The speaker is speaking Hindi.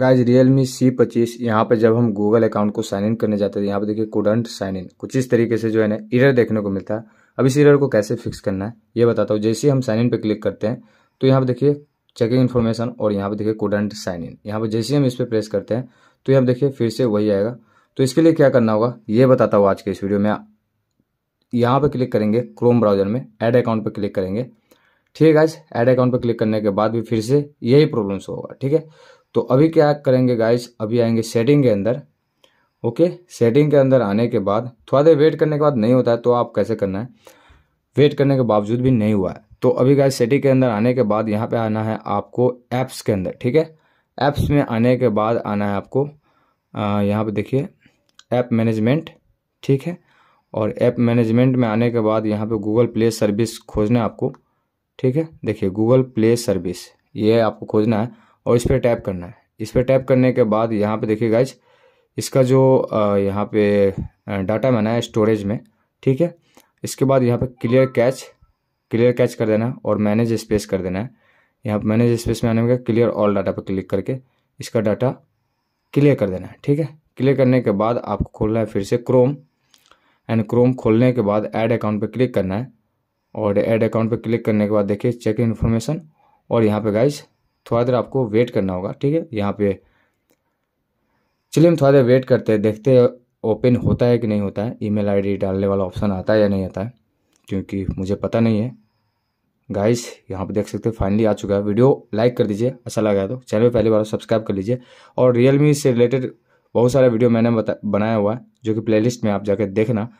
गाइज रियल मी सी पच्चीस यहाँ पर जब हम गूगल अकाउंट को साइन इन करने जाते थे यहाँ पर देखिए कूडंट साइन इन कुछ इस तरीके से जो है ना इरर देखने को मिलता है अब इस इरर को कैसे फिक्स करना है ये बताता हूँ जैसे हम साइन इन पे क्लिक करते हैं तो यहाँ पर देखिए चेकिंग इन्फॉर्मेशन और यहाँ पर देखिए कूडंट साइन इन यहाँ पर जैसे हम इस पर प्रेस करते हैं तो यहाँ पर देखिए फिर से वही आएगा तो इसके लिए क्या करना होगा ये बताता हूँ आज के इस वीडियो में यहाँ पर क्लिक करेंगे क्रोम ब्राउजर में एड अकाउंट पर क्लिक करेंगे ठीक है गाइज एड अकाउंट पर क्लिक करने के बाद भी फिर से यही प्रॉब्लम्स होगा ठीक है तो अभी क्या करेंगे गाइस अभी आएंगे सेटिंग के अंदर ओके सेटिंग के अंदर आने के बाद थोड़ा देर वेट करने के बाद नहीं होता है तो आप कैसे करना है वेट करने के बावजूद भी नहीं हुआ है तो अभी गाइस सेटिंग के अंदर आने के बाद यहाँ पे आना है आपको ऐप्स के अंदर ठीक है ऐप्स में आने के बाद आना है आपको यहाँ पर देखिए ऐप मैनेजमेंट ठीक है और ऐप मैनेजमेंट में आने के बाद यहाँ पर गूगल प्ले सर्विस खोजना है आपको ठीक है देखिए गूगल प्ले सर्विस ये आपको खोजना है और इस पर टैप करना है इस पर टैप करने के बाद यहाँ पे देखिए गाइज इसका जो यहाँ पे डाटा मैना है स्टोरेज में ठीक है इसके बाद यहाँ पे क्लियर कैच क्लियर कैच कर देना और मैनेज स्पेस कर देना है यहाँ मैनेज स्पेस में आने में क्लियर ऑल डाटा पर क्लिक करके इसका डाटा क्लियर कर देना है ठीक है क्लियर करने के बाद आपको खोलना है फिर से क्रोम एंड क्रोम खोलने के बाद ऐड अकाउंट पर क्लिक करना है और ऐड अकाउंट पर क्लिक करने के बाद देखिए चेक इन्फॉर्मेशन और यहाँ पे गाइज थोड़ा देर आपको वेट करना होगा ठीक है यहाँ पे चलिए हम थोड़ा देर वेट करते हैं देखते हैं ओपन होता है कि नहीं होता है ईमेल आईडी डालने वाला ऑप्शन आता है या नहीं आता है क्योंकि मुझे पता नहीं है गाइस यहाँ पे देख सकते हैं फाइनली आ चुका है वीडियो लाइक कर दीजिए अच्छा लगा तो चैनल पे पहली बार सब्सक्राइब कर लीजिए और रियलमी से रिलेटेड बहुत सारा वीडियो मैंने बनाया हुआ है जो कि प्लेलिस्ट में आप जाकर देखना